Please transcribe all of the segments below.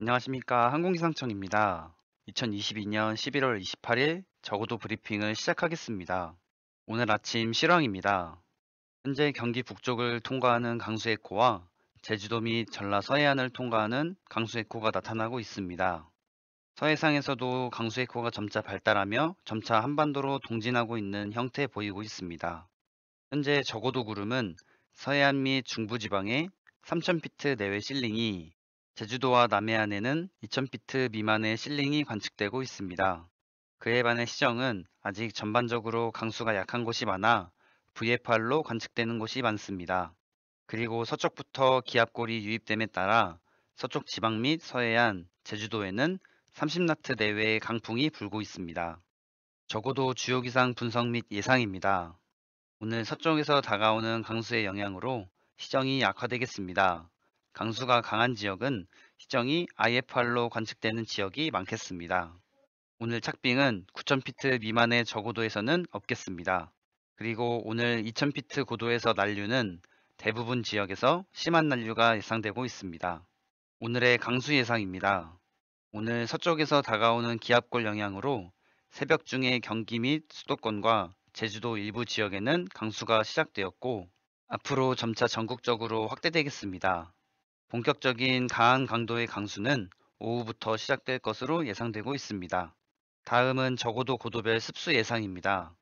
안녕하십니까. 항공기상청입니다. 2022년 11월 28일 저고도 브리핑을 시작하겠습니다. 오늘 아침 실황입니다. 현재 경기 북쪽을 통과하는 강수해코와 제주도 및 전라 서해안을 통과하는 강수해코가 나타나고 있습니다. 서해상에서도 강수해코가 점차 발달하며 점차 한반도로 동진하고 있는 형태 보이고 있습니다. 현재 저고도 구름은 서해안 및 중부지방에 3,000피트 내외 실링이 제주도와 남해안에는 2 0 0 0피트 미만의 실링이 관측되고 있습니다. 그에 반해 시정은 아직 전반적으로 강수가 약한 곳이 많아 VFR로 관측되는 곳이 많습니다. 그리고 서쪽부터 기압골이 유입됨에 따라 서쪽 지방 및 서해안, 제주도에는 30나트 내외의 강풍이 불고 있습니다. 적어도 주요 기상 분석 및 예상입니다. 오늘 서쪽에서 다가오는 강수의 영향으로 시정이 악화되겠습니다. 강수가 강한 지역은 시정이 IFR로 관측되는 지역이 많겠습니다. 오늘 착빙은 9,000피트 미만의 저고도에서는 없겠습니다. 그리고 오늘 2,000피트 고도에서 난류는 대부분 지역에서 심한 난류가 예상되고 있습니다. 오늘의 강수 예상입니다. 오늘 서쪽에서 다가오는 기압골 영향으로 새벽 중에 경기 및 수도권과 제주도 일부 지역에는 강수가 시작되었고 앞으로 점차 전국적으로 확대되겠습니다. 본격적인 강한 강도의 강수는 오후부터 시작될 것으로 예상되고 있습니다. 다음은 적어도 고도별 습수 예상입니다.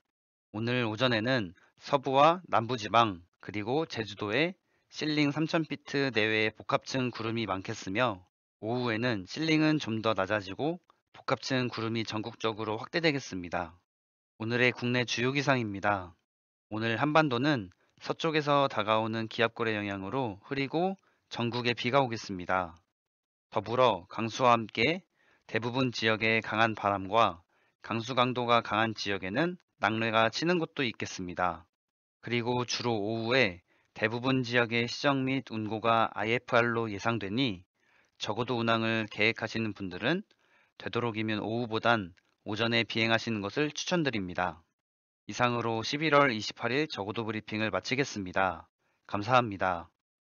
오늘 오전에는 서부와 남부지방 그리고 제주도에 실링 3000피트 내외의 복합층 구름이 많겠으며 오후에는 실링은 좀 더 낮아지고 복합층 구름이 전국적으로 확대되겠습니다. 오늘의 국내 주요 기상입니다. 오늘 한반도는 서쪽에서 다가오는 기압골의 영향으로 흐리고 전국에 비가 오겠습니다. 더불어 강수와 함께 대부분 지역에 강한 바람과 강수 강도가 강한 지역에는 낙뢰가 치는 곳도 있겠습니다. 그리고 주로 오후에 대부분 지역의 시정 및 운고가 IFR로 예상되니 적어도 운항을 계획하시는 분들은 되도록이면 오후보단 오전에 비행하시는 것을 추천드립니다. 이상으로 11월 28일 적어도 브리핑을 마치겠습니다. 감사합니다.